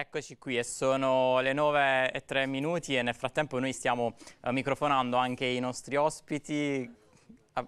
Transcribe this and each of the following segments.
Eccoci qui e sono le 9 e 3 minuti e nel frattempo noi stiamo uh, microfonando anche i nostri ospiti. Ah,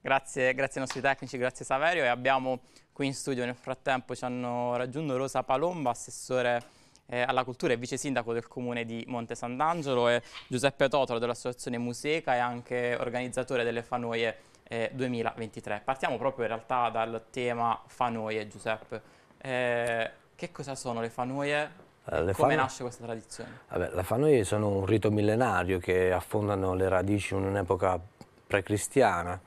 grazie, grazie, ai nostri tecnici, grazie Saverio e abbiamo qui in studio nel frattempo ci hanno raggiunto Rosa Palomba, assessore eh, alla cultura e vice sindaco del comune di Monte Sant'Angelo e Giuseppe Totolo dell'associazione Museca e anche organizzatore delle Fanoie eh, 2023. Partiamo proprio in realtà dal tema Fanoie Giuseppe. Eh, che cosa sono le fanuie? Eh, le Come fan... nasce questa tradizione? Vabbè, le fanuie sono un rito millenario che affondano le radici in un'epoca precristiana,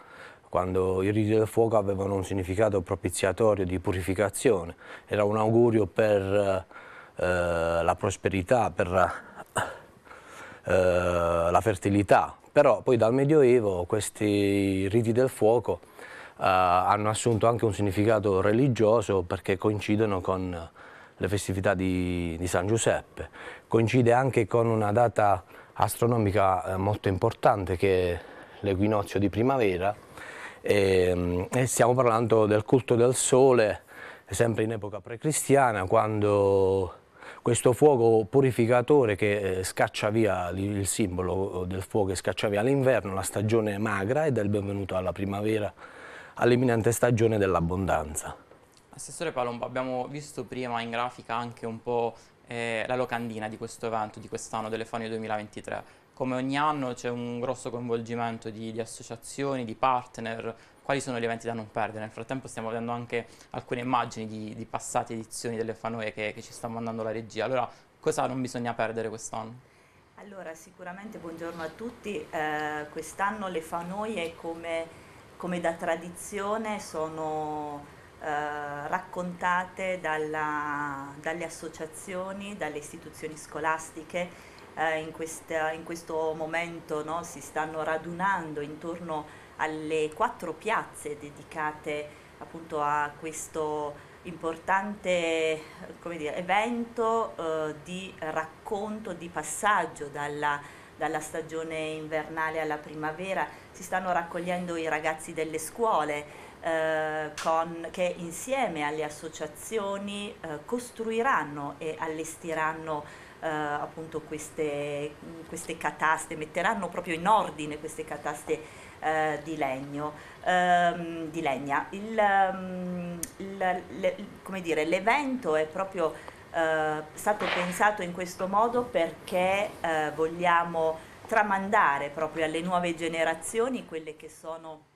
quando i riti del fuoco avevano un significato propiziatorio di purificazione, era un augurio per eh, la prosperità, per eh, la fertilità, però poi dal Medioevo questi riti del fuoco eh, hanno assunto anche un significato religioso perché coincidono con le festività di, di San Giuseppe. Coincide anche con una data astronomica eh, molto importante che è l'equinozio di primavera e, ehm, e stiamo parlando del culto del sole sempre in epoca precristiana quando questo fuoco purificatore che eh, scaccia via il simbolo del fuoco che scaccia via l'inverno, la stagione magra ed è il benvenuto alla primavera all'imminente stagione dell'abbondanza. Assessore Palombo, abbiamo visto prima in grafica anche un po' eh, la locandina di questo evento, di quest'anno, delle Fani 2023. Come ogni anno c'è un grosso coinvolgimento di, di associazioni, di partner, quali sono gli eventi da non perdere. Nel frattempo stiamo vedendo anche alcune immagini di, di passate edizioni delle Fanoe che, che, ci sta mandando la regia. Allora, cosa non bisogna perdere quest'anno? Allora, sicuramente buongiorno a tutti. Eh, quest'anno le Fanoe come come da tradizione sono eh, raccontate dalla, dalle associazioni, dalle istituzioni scolastiche. Eh, in, questa, in, questo momento no, si stanno radunando intorno alle quattro piazze dedicate appunto a questo importante dire, evento eh, di racconto, di passaggio dalla dalla stagione invernale alla primavera, si stanno raccogliendo i ragazzi delle scuole eh, con, che insieme alle associazioni eh, costruiranno e allestiranno eh, appunto queste, queste, cataste, metteranno proprio in ordine queste cataste eh, di legno, ehm, di legna. Il, ehm, il, le, come dire, l'evento è proprio eh, stato pensato in questo modo perché eh, vogliamo tramandare proprio alle nuove generazioni quelle che sono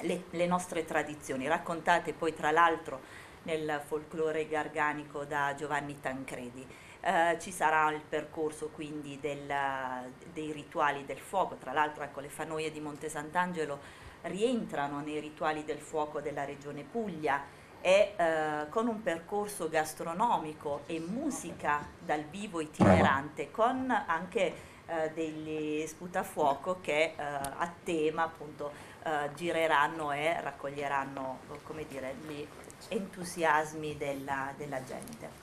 le, le nostre tradizioni, raccontate poi tra l'altro nel folklore garganico da Giovanni Tancredi. Eh, ci sarà il percorso quindi della, dei rituali del fuoco, tra l'altro ecco, le fanoie di Monte Sant'Angelo rientrano nei rituali del fuoco della regione Puglia, e eh, con un percorso gastronomico e musica dal vivo itinerante, eh, con anche eh, degli sputafuoco che eh, a tema appunto eh, gireranno e raccoglieranno dire, gli entusiasmi della, della gente.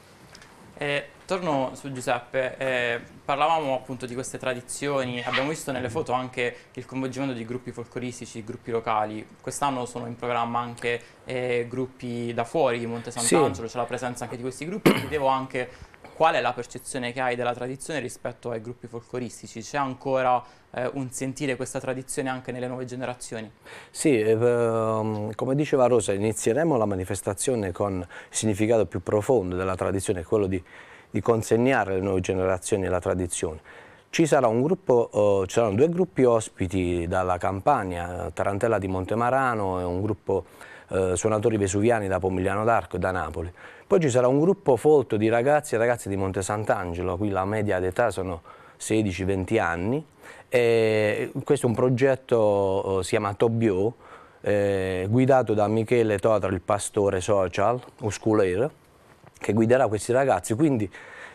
Eh, torno su Giuseppe, eh, parlavamo appunto di queste tradizioni, abbiamo visto nelle foto anche il coinvolgimento di gruppi folcloristici, gruppi locali, quest'anno sono in programma anche eh, gruppi da fuori di Monte Sant'Angelo, sì. c'è la presenza anche di questi gruppi, vedevo anche qual è la percezione che hai della tradizione rispetto ai gruppi folcloristici? C'è ancora eh, un sentire questa tradizione anche nelle nuove generazioni? Sì, eh, mm, come diceva Rosa, inizieremo la manifestazione con il significato più profondo della tradizione, quello di, di consegnare alle nuove generazioni la tradizione. Ci, gruppo, eh, ci, saranno due gruppi ospiti dalla Campania, Tarantella di Montemarano e un gruppo eh, suonatori vesuviani da Pomigliano d'Arco e da Napoli. Poi ci sarà un gruppo folto di ragazzi e ragazze di Monte Sant'Angelo, qui la media d'età sono 16-20 anni. E questo è un progetto, oh, si chiama Tobio, eh, guidato da Michele Totaro, il pastore social, osculere, che guiderà questi ragazzi. Quindi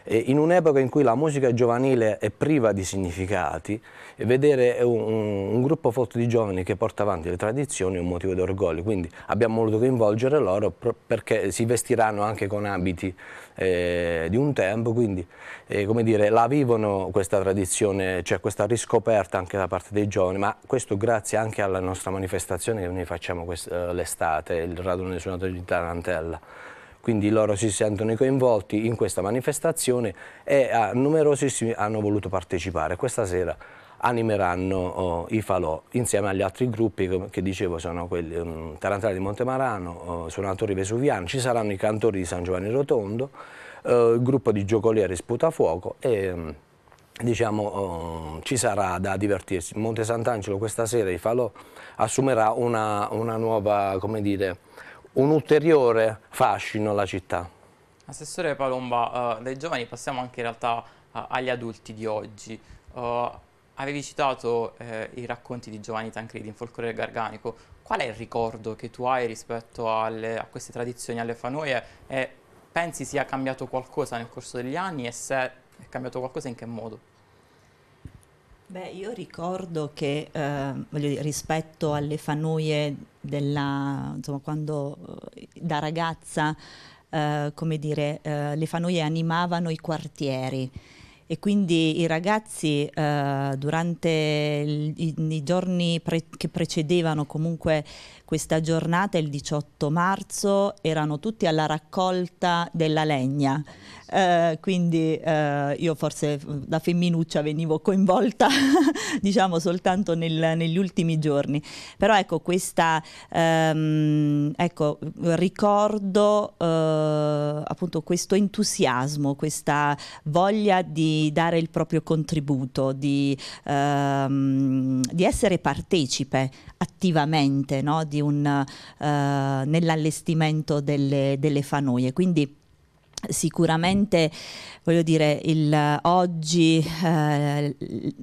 in un'epoca in cui la musica giovanile è priva di significati, vedere un, un gruppo forte di giovani che porta avanti le tradizioni è un motivo d'orgoglio, quindi abbiamo voluto coinvolgere loro perché si vestiranno anche con abiti eh, di un tempo, quindi eh, come dire, la vivono questa tradizione, c'è cioè questa riscoperta anche da parte dei giovani, ma questo grazie anche alla nostra manifestazione che noi facciamo eh, l'estate, il raduno dei suonatori di Tarantella quindi loro si sentono coinvolti in questa manifestazione e a ah, numerosissimi hanno voluto partecipare. Questa sera animeranno oh, i falò insieme agli altri gruppi che, che dicevo sono quelli um, mm, Tarantani di Montemarano, oh, suonatori vesuviani, ci saranno i cantori di San Giovanni Rotondo, eh, il gruppo di giocolieri Sputafuoco e mm, diciamo, eh, ci sarà da divertirsi. Monte Sant'Angelo questa sera i falò assumerà una, una nuova, come dire, un ulteriore fascino alla città. Assessore Palomba, eh, dai giovani passiamo anche in realtà eh, agli adulti di oggi. Uh, avevi citato eh, i racconti di Giovanni Tancredi in Folklore Garganico. Qual è il ricordo che tu hai rispetto alle, a queste tradizioni, alle fanoie? E pensi sia cambiato qualcosa nel corso degli anni e se è cambiato qualcosa in che modo? Beh, io ricordo che eh, dire, rispetto alle fanoie della, insomma, quando eh, da ragazza, eh, come dire, eh, le fanoie animavano i quartieri e quindi i ragazzi eh, durante il, i, i, giorni pre che precedevano comunque questa giornata il 18 marzo erano tutti alla raccolta della legna. Eh, quindi eh, io forse eh, da femminuccia venivo coinvolta diciamo soltanto nel, negli ultimi giorni però ecco questa ehm, ecco ricordo eh, appunto questo entusiasmo questa voglia di dare il proprio contributo di, ehm, di essere partecipe attivamente no? di un, eh, nell'allestimento delle, delle fanoie. Quindi sicuramente voglio dire il, oggi eh,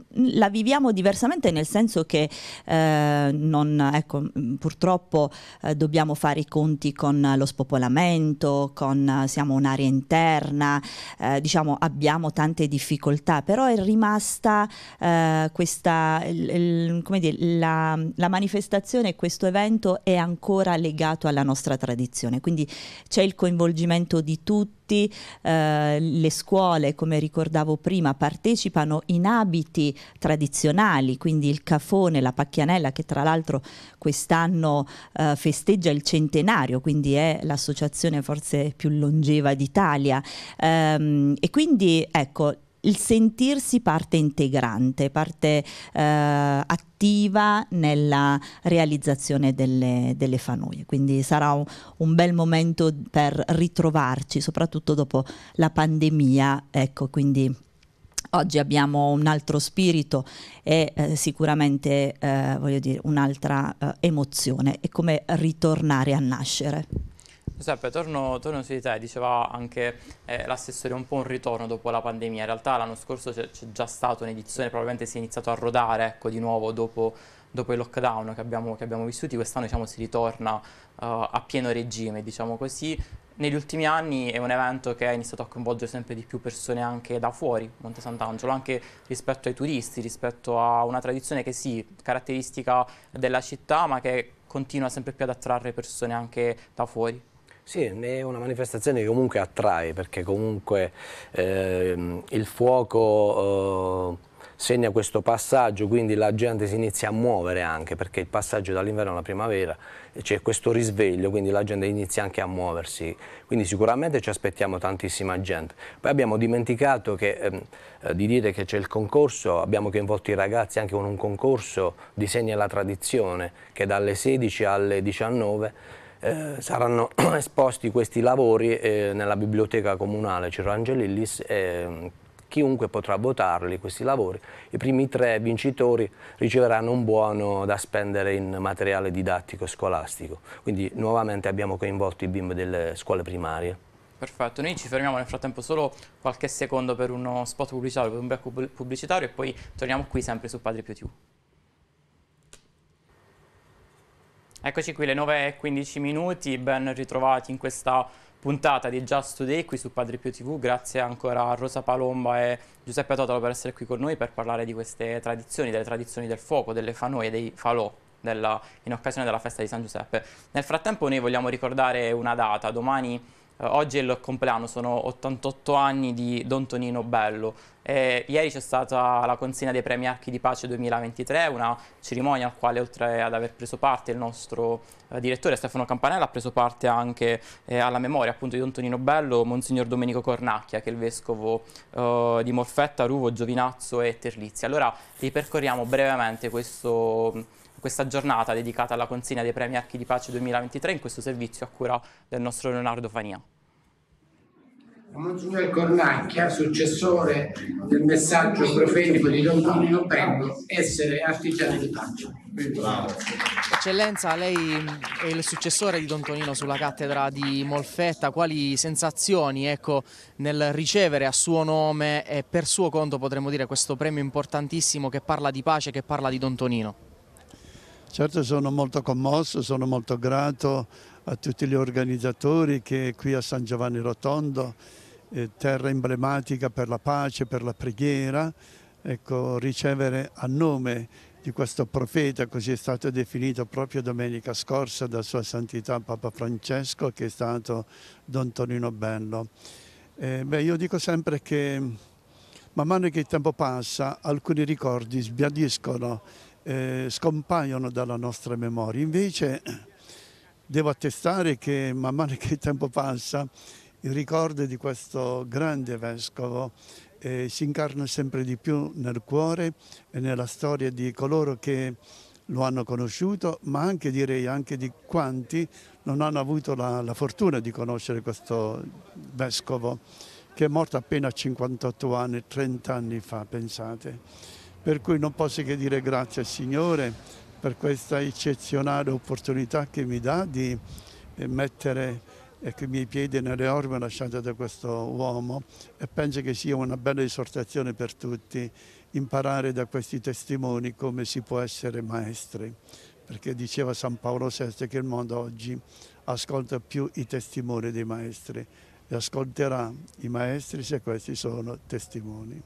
la viviamo diversamente nel senso che eh, non, ecco, purtroppo eh, dobbiamo fare i conti con lo spopolamento con siamo un'area interna eh, diciamo abbiamo tante difficoltà però è rimasta eh, questa il, il, come dire, la, la manifestazione questo evento è ancora legato alla nostra tradizione quindi c'è il coinvolgimento di tutti tutti, eh, le scuole come ricordavo prima partecipano in abiti tradizionali, quindi il cafone, la pacchianella che tra l'altro quest'anno eh, festeggia il centenario, quindi è l'associazione forse più longeva d'Italia ehm, e quindi ecco il sentirsi parte integrante, parte eh, attiva nella realizzazione delle, delle fanoie. Quindi sarà un, un, bel momento per ritrovarci, soprattutto dopo la pandemia. Ecco, quindi oggi abbiamo un altro spirito e eh, sicuramente, eh, voglio dire, un'altra eh, emozione. È come ritornare a nascere. Giuseppe, torno, torno su di te, diceva anche eh, l'assessore un po' un ritorno dopo la pandemia, in realtà l'anno scorso c'è già stata un'edizione, probabilmente si è iniziato a rodare ecco, di nuovo dopo, dopo il lockdown che abbiamo, che abbiamo vissuti, quest'anno diciamo, si ritorna uh, a pieno regime, diciamo così, negli ultimi anni è un evento che ha iniziato a coinvolgere sempre di più persone anche da fuori Monte Sant'Angelo, anche rispetto ai turisti, rispetto a una tradizione che sì, caratteristica della città, ma che continua sempre più ad attrarre persone anche da fuori. Sì, è una manifestazione che comunque attrae perché comunque eh, il fuoco eh, segna questo passaggio, quindi la gente si inizia a muovere anche perché il passaggio dall'inverno alla primavera c'è questo risveglio, quindi la gente inizia anche a muoversi, quindi sicuramente ci aspettiamo tantissima gente. Poi abbiamo dimenticato che, ehm, eh, di dire che c'è il concorso, abbiamo coinvolto i ragazzi anche con un concorso di Disegna la tradizione che dalle 16 alle 19 eh, saranno esposti questi lavori eh, nella biblioteca comunale Ciro Angelillis eh, mm, chiunque potrà votarli questi lavori. I primi tre vincitori riceveranno un buono da spendere in materiale didattico scolastico. Quindi nuovamente abbiamo coinvolto i bimbi delle scuole primarie. Perfetto, noi ci fermiamo nel frattempo solo qualche secondo per uno spot pubblicitario, per un break pubblicitario e poi torniamo qui sempre su Padre Più TV. Eccoci qui, le 9.15 minuti, ben ritrovati in questa puntata di Just Today qui su Padre Pio TV. Grazie ancora a Rosa Palomba e Giuseppe Totolo per essere qui con noi per parlare di queste tradizioni, delle tradizioni del fuoco, delle fanoie, dei falò. Della, in occasione della festa di San Giuseppe. Nel frattempo noi vogliamo ricordare una data, domani eh, oggi è il compleanno, sono 88 anni di Don Tonino Bello. E ieri c'è stata la consegna dei premi Archi di Pace 2023, una cerimonia al quale oltre ad aver preso parte il nostro eh, direttore Stefano Campanella ha preso parte anche eh, alla memoria appunto di Don Tonino Bello, Monsignor Domenico Cornacchia che è il vescovo eh, di Morfetta, Ruvo, Giovinazzo e Terlizzi. Allora ripercorriamo brevemente questo questa giornata dedicata alla consegna dei premi Archi di Pace 2023 in questo servizio a cura del nostro Leonardo Fania. Monsignor Cornacchia, successore del messaggio profetico di Don Tonino Pengo, essere artigiano di pace. Bravo. Eccellenza, lei è il successore di Don Tonino sulla cattedra di Molfetta. Quali sensazioni ecco, nel ricevere a suo nome e per suo conto potremmo dire questo premio importantissimo che parla di pace, che parla di Don Tonino? Certo sono molto commosso, sono molto grato a tutti gli organizzatori che qui a San Giovanni Rotondo, eh, terra emblematica per la pace, per la preghiera, ecco, ricevere a nome di questo profeta, così è stato definito proprio domenica scorsa da Sua Santità Papa Francesco, che è stato Don Tonino Bello. Eh, beh, io dico sempre che man mano che il tempo passa alcuni ricordi sbiadiscono, eh, scompaiono dalla nostra memoria. Invece devo attestare che man mano che il tempo passa il ricordo di questo grande vescovo eh, si incarna sempre di più nel cuore e nella storia di coloro che lo hanno conosciuto, ma anche direi anche di quanti non hanno avuto la, la fortuna di conoscere questo vescovo che è morto appena a 58 anni, 30 anni fa, pensate per cui non posso che dire grazie al Signore per questa eccezionale opportunità che mi dà di mettere ecco, i miei piedi nelle orme lasciate da questo uomo e penso che sia una bella esortazione per tutti imparare da questi testimoni come si può essere maestri perché diceva San Paolo VI che il mondo oggi ascolta più i testimoni dei maestri e ascolterà i maestri se questi sono testimoni.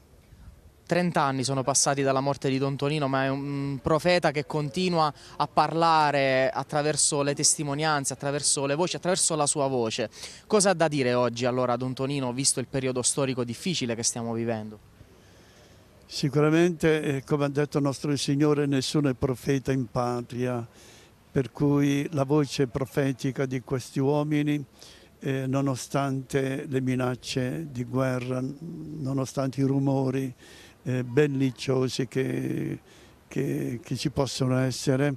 30 anni sono passati dalla morte di Don Tonino, ma è un profeta che continua a parlare attraverso le testimonianze, attraverso le voci, attraverso la sua voce. Cosa ha da dire oggi allora Don Tonino, visto il periodo storico difficile che stiamo vivendo? Sicuramente, eh, come ha detto nostro Signore, nessuno è profeta in patria, per cui la voce profetica di questi uomini eh, nonostante le minacce di guerra, nonostante i rumori, eh, ben licciosi che, che, che, ci possono essere,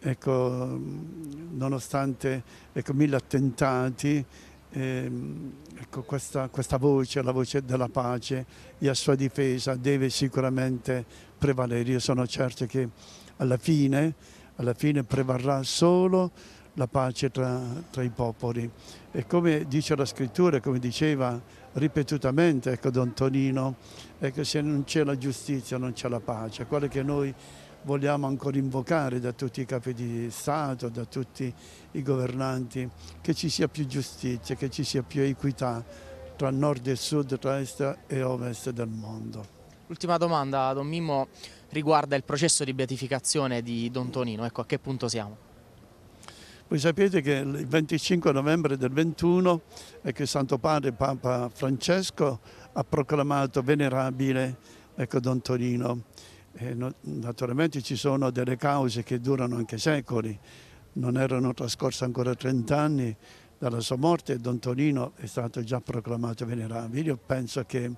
ecco, nonostante ecco, mille attentati, eh, ecco, questa, questa, voce, la voce della pace e a sua difesa deve sicuramente prevalere. Io sono certo che alla fine, alla fine prevarrà solo la pace tra, tra, i popoli. E come dice la scrittura, come diceva ripetutamente ecco, Don Tonino, ecco, se non c'è la giustizia non c'è la pace, quella che noi vogliamo ancora invocare da tutti i capi di Stato, da tutti i governanti, che ci sia più giustizia, che ci sia più equità tra nord e sud, tra est e ovest del mondo. L'ultima domanda, Don Mimmo, riguarda il processo di beatificazione di Don Tonino, ecco a che punto siamo? Voi sapete che il 25 novembre del 21 ecco, il Santo Padre Papa Francesco ha proclamato venerabile ecco, Don Torino. E, naturalmente ci sono delle cause che durano anche secoli, non erano trascorsi ancora 30 anni dalla sua morte e Don Torino è stato già proclamato venerabile. Io penso che,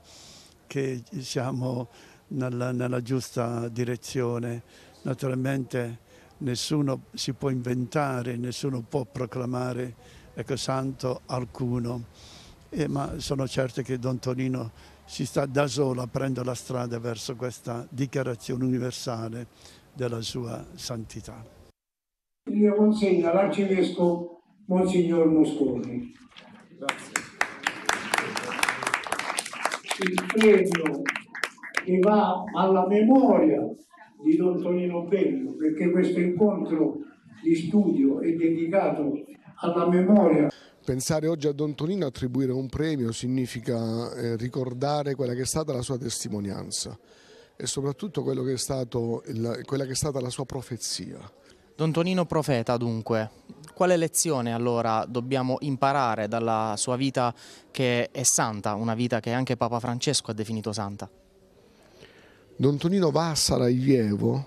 che siamo nella, nella giusta direzione. Naturalmente nessuno si può inventare, nessuno può proclamare ecco, santo alcuno, eh, ma sono certo che Don Tonino si sta da solo aprendo la strada verso questa dichiarazione universale della sua santità. Io consegno all'arcivescovo Monsignor Mosconi. Il premio che va alla memoria di Don Tonino Bello, perché questo incontro di studio è dedicato alla memoria. Pensare oggi a Don Tonino attribuire un premio significa eh, ricordare quella che è stata la sua testimonianza e soprattutto che il, quella che è stata la sua profezia. Don Tonino profeta dunque, quale lezione allora dobbiamo imparare dalla sua vita che è santa, una vita che anche Papa Francesco ha definito santa? Don Tonino va a Sarajevo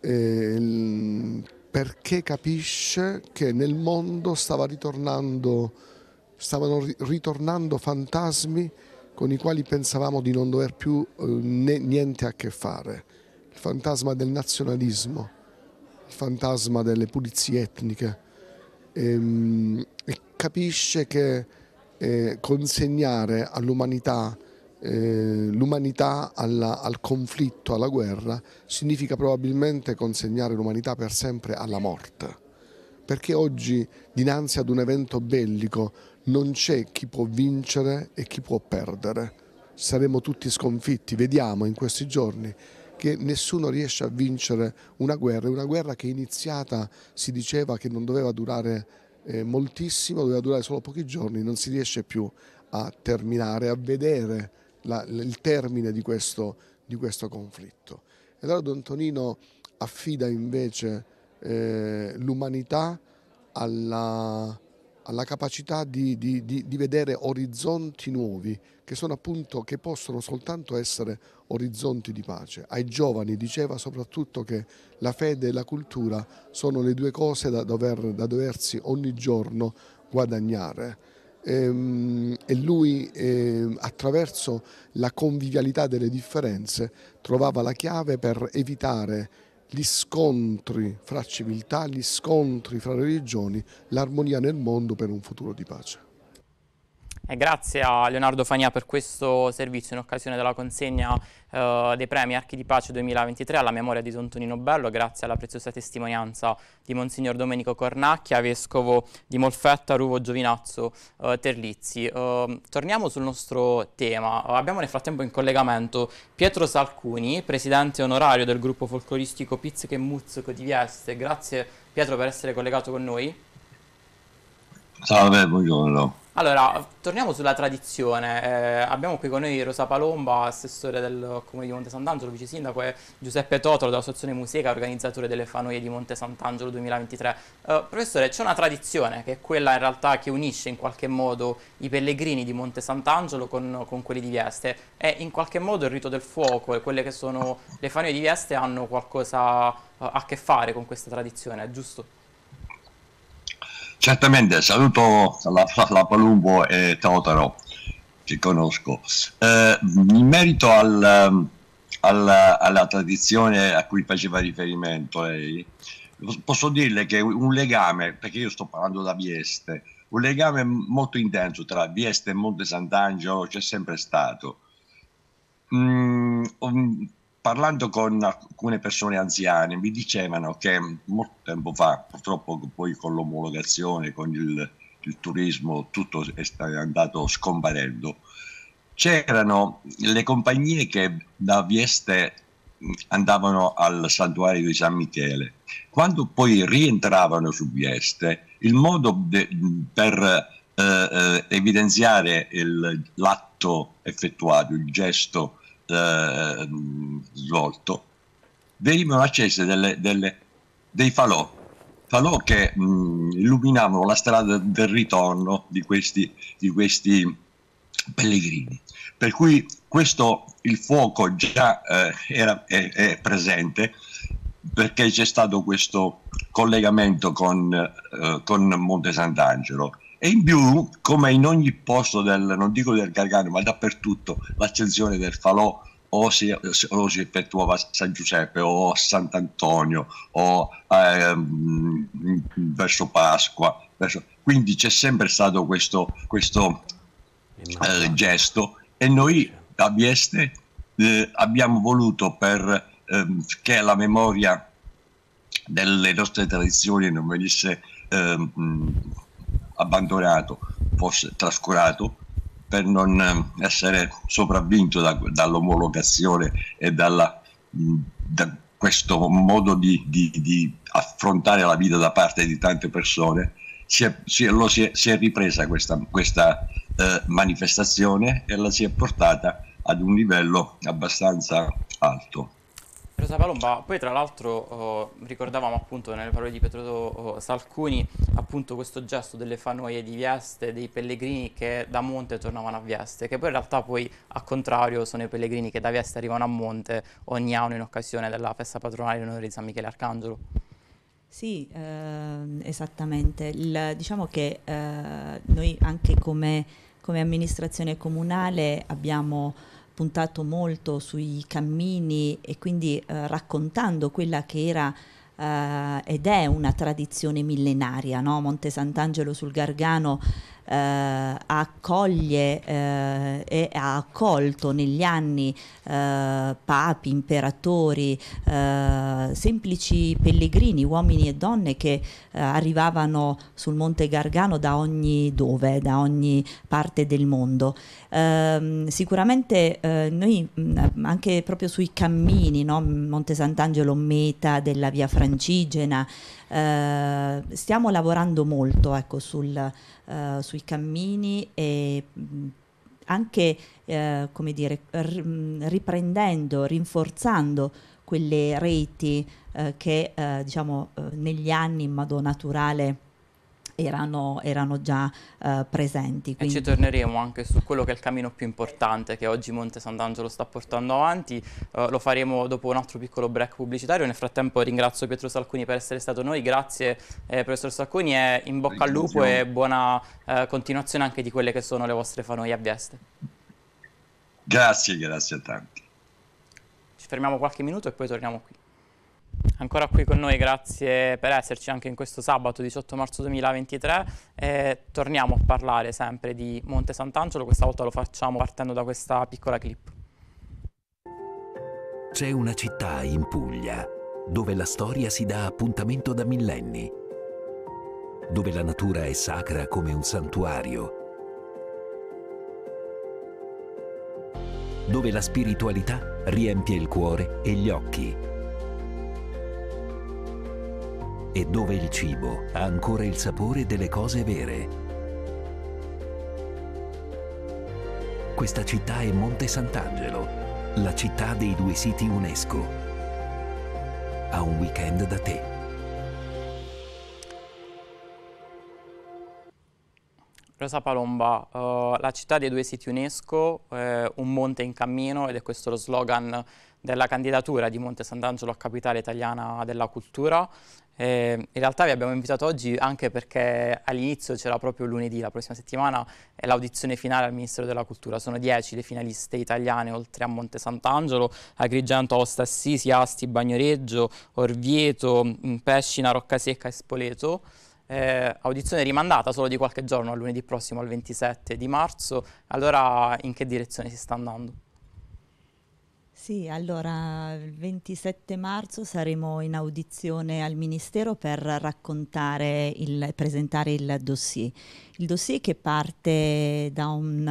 eh, perché capisce che nel mondo ritornando, stavano ritornando fantasmi con i quali pensavamo di non dover più eh, niente a che fare. Il fantasma del nazionalismo, il fantasma delle pulizie etniche. E, ehm, e capisce che eh, consegnare all'umanità eh, l'umanità al conflitto, alla guerra, significa probabilmente consegnare l'umanità per sempre alla morte. Perché oggi, dinanzi ad un evento bellico, non c'è chi può vincere e chi può perdere. Saremo tutti sconfitti. Vediamo in questi giorni che nessuno riesce a vincere una guerra. Una guerra che iniziata, si diceva che non doveva durare eh, moltissimo, doveva durare solo pochi giorni, non si riesce più a terminare, a vedere la, il termine di questo, di questo, conflitto. E allora Don Tonino affida invece eh, l'umanità alla, alla capacità di, di, di, di, vedere orizzonti nuovi che sono appunto che possono soltanto essere orizzonti di pace. Ai giovani diceva soprattutto che la fede e la cultura sono le due cose da, dover, da doversi ogni giorno guadagnare. Ehm, e lui ehm, attraverso la convivialità delle differenze trovava la chiave per evitare gli scontri fra civiltà, gli scontri fra religioni, l'armonia nel mondo per un futuro di pace. Eh, grazie a Leonardo Fania per questo servizio in occasione della consegna eh, dei premi Archi di Pace 2023 alla memoria di Don Tonino Bello, grazie alla preziosa testimonianza di Monsignor Domenico Cornacchia, vescovo di Molfetta, Ruvo Giovinazzo eh, Terlizzi. Eh, torniamo sul nostro tema, abbiamo nel frattempo in collegamento Pietro Salcuni, presidente onorario del gruppo folcloristico Pizzico e Muzzico di Vieste, grazie Pietro per essere collegato con noi. Salve, buongiorno. Allora, torniamo sulla tradizione. Eh, abbiamo qui con noi Rosa Palomba, assessore del comune di Monte Sant'Angelo, vice sindaco, e Giuseppe Totolo dell'associazione Museca, organizzatore delle Fanoie di Monte Sant'Angelo 2023. Eh, professore, c'è una tradizione che è quella in realtà che unisce in qualche modo i pellegrini di Monte Sant'Angelo con, con, quelli di Vieste. È in qualche modo il rito del fuoco e quelle che sono le Fanoie di Vieste hanno qualcosa eh, a che fare con questa tradizione, giusto? Certamente, saluto la, la Palumbo e Totaro, che conosco. Eh, in merito al, alla, alla, tradizione a cui faceva riferimento lei, posso dirle che un legame, perché io sto parlando da Vieste, un legame molto intenso tra Vieste e Monte Sant'Angelo c'è sempre stato. Mm, parlando con alcune persone anziane mi dicevano che molto tempo fa, purtroppo poi con l'omologazione, con il, il turismo, tutto è andato scomparendo, c'erano le compagnie che da Vieste andavano al santuario di San Michele. Quando poi rientravano su Vieste, il modo de, per eh, eh evidenziare il, l'atto effettuato, il gesto eh, ehm, svolto, venivano accese delle, delle, dei falò, falò che mh, illuminavano la strada del ritorno di questi, di questi pellegrini. Per cui questo, il fuoco già eh, era, è, è, presente perché c'è stato questo collegamento con, eh, con Monte Sant'Angelo e in più, come in ogni posto del, non dico del Gargano, ma dappertutto, l'accensione del falò o si, o si effettuava a San Giuseppe o a Sant'Antonio o ehm, verso Pasqua. Verso... Quindi c'è sempre stato questo, questo eh, gesto e noi da Vieste eh, abbiamo voluto per ehm, che la memoria delle nostre tradizioni non venisse ehm, abbandonato, forse trascurato, per non ehm, essere sopravvinto da, dall'omologazione e dalla, da questo modo di, di, di, affrontare la vita da parte di tante persone, si è, si è, si è, si è ripresa questa, questa eh, manifestazione e la si è portata ad un livello abbastanza alto. Rosa Palomba, poi tra l'altro eh, ricordavamo appunto nelle parole di Pietro eh, Salcuni appunto questo gesto delle fanoie di Vieste, dei pellegrini che da monte tornavano a Vieste, che poi in realtà poi al contrario sono i pellegrini che da Vieste arrivano a monte ogni anno in occasione della festa patronale in onore di San Michele Arcangelo. Sì, eh, esattamente. Il, diciamo che eh, noi anche come, come amministrazione comunale abbiamo puntato molto sui cammini e quindi eh, raccontando quella che era eh, ed è una tradizione millenaria, no? Monte Sant'Angelo sul Gargano eh, accoglie eh, e ha accolto negli anni eh, papi, imperatori, eh, semplici pellegrini, uomini e donne che eh, arrivavano sul Monte Gargano da ogni dove, da ogni parte del mondo. Ehm, sicuramente eh, noi mm, anche proprio sui cammini, no? Monte Sant'Angelo, meta della via Francigena, eh, stiamo lavorando molto ecco, sul, eh, sui cammini e mm, anche eh, come dire, mm, riprendendo, rinforzando quelle reti eh, che eh, diciamo, negli anni in modo naturale erano, erano già eh, presenti. Quindi... E ci torneremo anche su quello che è il cammino più importante che oggi Monte Sant'Angelo sta portando avanti, eh, lo faremo dopo un altro piccolo break pubblicitario, nel frattempo ringrazio Pietro Salconi per essere stato noi, grazie eh, professor Salconi e in bocca al lupo e buona eh, continuazione anche di quelle che sono le vostre fanoie a Vieste. Grazie, grazie a tanti. Ci fermiamo qualche minuto e poi torniamo qui ancora qui con noi, grazie per esserci anche in questo sabato 18 marzo 2023. Eh, torniamo a parlare sempre di Monte Sant'Angelo, questa volta lo facciamo partendo da questa piccola clip. C'è una città in Puglia dove la storia si dà appuntamento da millenni, dove la natura è sacra come un santuario, dove la spiritualità riempie il cuore e gli occhi e dove il cibo ha ancora il sapore delle cose vere. Questa città è Monte Sant'Angelo, la città dei due siti UNESCO. A un weekend da te. Rosa Palomba, uh, la città dei due siti UNESCO, eh, un monte in cammino ed è questo lo slogan della candidatura di Monte Sant'Angelo a Capitale Italiana della Cultura. Eh, in realtà vi abbiamo invitato oggi anche perché all'inizio c'era proprio lunedì, la prossima settimana è l'audizione finale al Ministero della Cultura. Sono dieci le finaliste italiane oltre a Monte Sant'Angelo, Agrigento, Aosta Assisi, Asti, Bagnoreggio, Orvieto, mm, Pescina, Roccasecca e Spoleto. Eh, audizione rimandata solo di qualche giorno, a lunedì prossimo al 27 di marzo. Allora in che direzione si sta andando? Sì, allora il 27 marzo saremo in audizione al Ministero per raccontare il, presentare il dossier. Il dossier che parte da, un,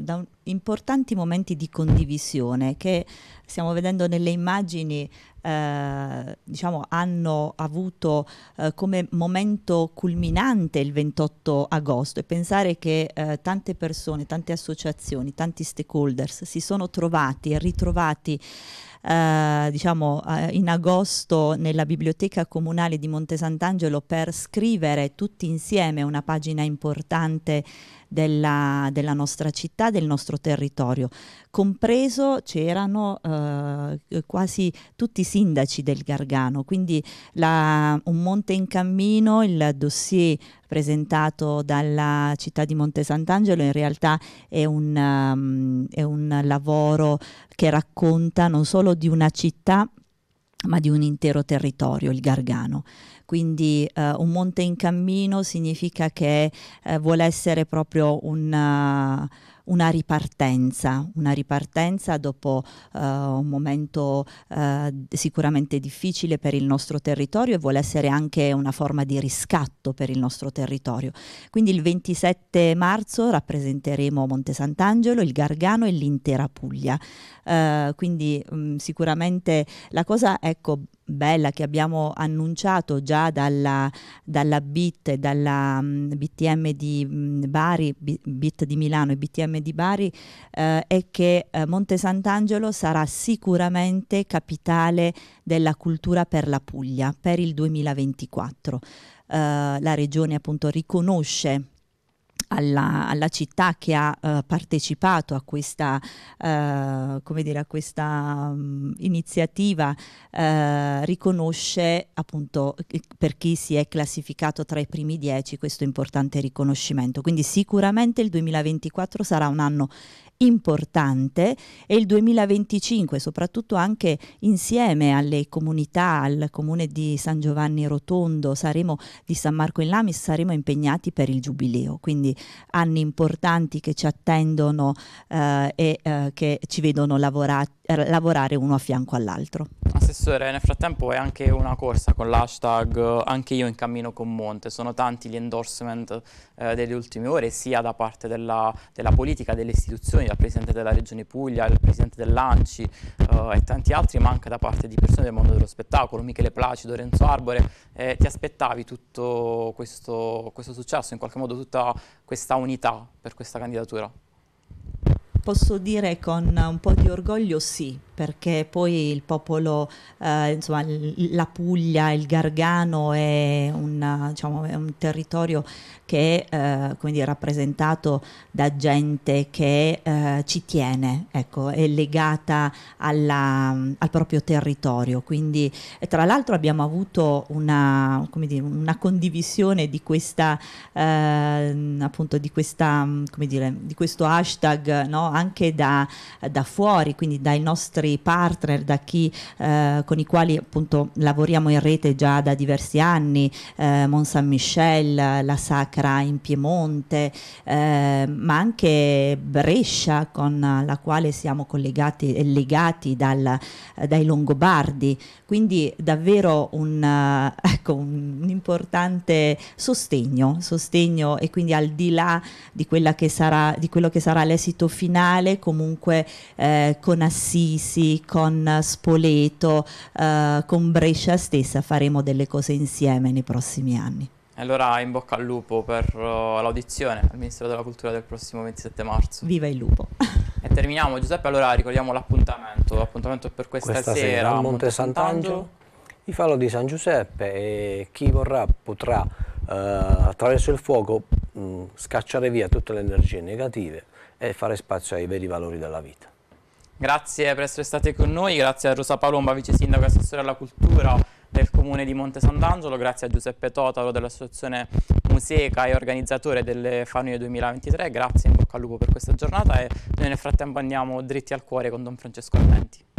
da un, importanti momenti di condivisione che stiamo vedendo nelle immagini eh, diciamo, hanno avuto eh, come momento culminante il 28 agosto e pensare che eh, tante persone, tante associazioni, tanti stakeholders si sono trovati e ritrovati Uh, diciamo, uh, in agosto nella biblioteca comunale di Monte Sant'Angelo per scrivere tutti insieme una pagina importante della, della nostra città, del nostro territorio. Compreso c'erano eh, quasi tutti i sindaci del Gargano, quindi la, un monte in cammino, il dossier presentato dalla città di Monte Sant'Angelo in realtà è un, um, è un lavoro che racconta non solo di una città ma di un intero territorio, il Gargano quindi eh, un monte in cammino significa che eh, vuole essere proprio una, eh, una, ripartenza, una ripartenza dopo eh, un momento eh, sicuramente difficile per il nostro territorio e vuole essere anche una forma di riscatto per il nostro territorio. Quindi il 27 marzo rappresenteremo Monte Sant'Angelo, il Gargano e l'intera Puglia. Eh, quindi mh, mm, sicuramente la cosa, ecco, bella che abbiamo annunciato già dalla, dalla BIT, e dalla BTM mm, di mm, Bari, BIT di Milano e BTM di Bari, eh, è che eh, Monte Sant'Angelo sarà sicuramente capitale della cultura per la Puglia per il 2024. Eh, la regione appunto riconosce alla, alla, città che ha uh, partecipato a questa, uh, come dire, a questa um, iniziativa uh, riconosce appunto per chi si è classificato tra i primi dieci questo importante riconoscimento. Quindi sicuramente il 2024 sarà un anno importante e il 2025, soprattutto anche insieme alle comunità, al comune di San Giovanni Rotondo, saremo di San Marco in Lamis, saremo impegnati per il giubileo, quindi anni importanti che ci attendono eh, e eh, che ci vedono lavorati, lavorare uno a fianco all'altro. Assessore, nel frattempo è anche una corsa con l'hashtag eh, Anche io in cammino con Monte, sono tanti gli endorsement eh, delle ultime ore sia da parte della, della politica, delle istituzioni associazioni, dal Presidente della Regione Puglia, dal Presidente dell'Anci eh, e tanti altri, ma anche da parte di persone del mondo dello spettacolo, Michele Placido, Renzo Arbore. Eh, ti aspettavi tutto questo, questo successo, in qualche modo tutta questa unità per questa candidatura? Posso dire con un po' di orgoglio sì, perché poi il popolo, eh, insomma, la Puglia, il Gargano è, una, diciamo, è un territorio che eh, è eh, rappresentato da gente che eh, ci tiene, ecco, è legata alla, al proprio territorio. Quindi, tra l'altro abbiamo avuto una, dire, una condivisione di questa, ehm, appunto, di, questa, dire, di questo hashtag, no? anche da, da, fuori, quindi dai nostri partner, da chi eh, con i quali appunto lavoriamo in rete già da diversi anni, eh, Mont Saint Michel, la Sacra in Piemonte, eh, ma anche Brescia con la quale siamo collegati e legati dal, dai Longobardi. Quindi davvero un, eh, ecco, un importante sostegno, sostegno e quindi al di là di, che sarà, di quello che sarà l'esito finale mondiale, comunque eh, con Assisi, con Spoleto, eh, con Brescia stessa faremo delle cose insieme nei prossimi anni. Allora in bocca al lupo per uh, l'audizione al Ministero della Cultura del prossimo 27 marzo. Viva il lupo! e terminiamo Giuseppe, allora ricordiamo l'appuntamento, l'appuntamento per questa, questa sera, sera a Monte, Monte Sant'Angelo, i falò di San Giuseppe e chi vorrà potrà uh, attraverso il fuoco mh, mm, scacciare via tutte le energie negative e fare spazio ai veri valori della vita. Grazie per essere stati con noi, grazie a Rosa Palomba, vice sindaco e assessore alla cultura del comune di Monte Sant'Angelo, grazie a Giuseppe Totaro dell'associazione Museca e organizzatore delle Fanue 2023, grazie in bocca al lupo per questa giornata e noi nel frattempo andiamo dritti al cuore con Don Francesco Armenti.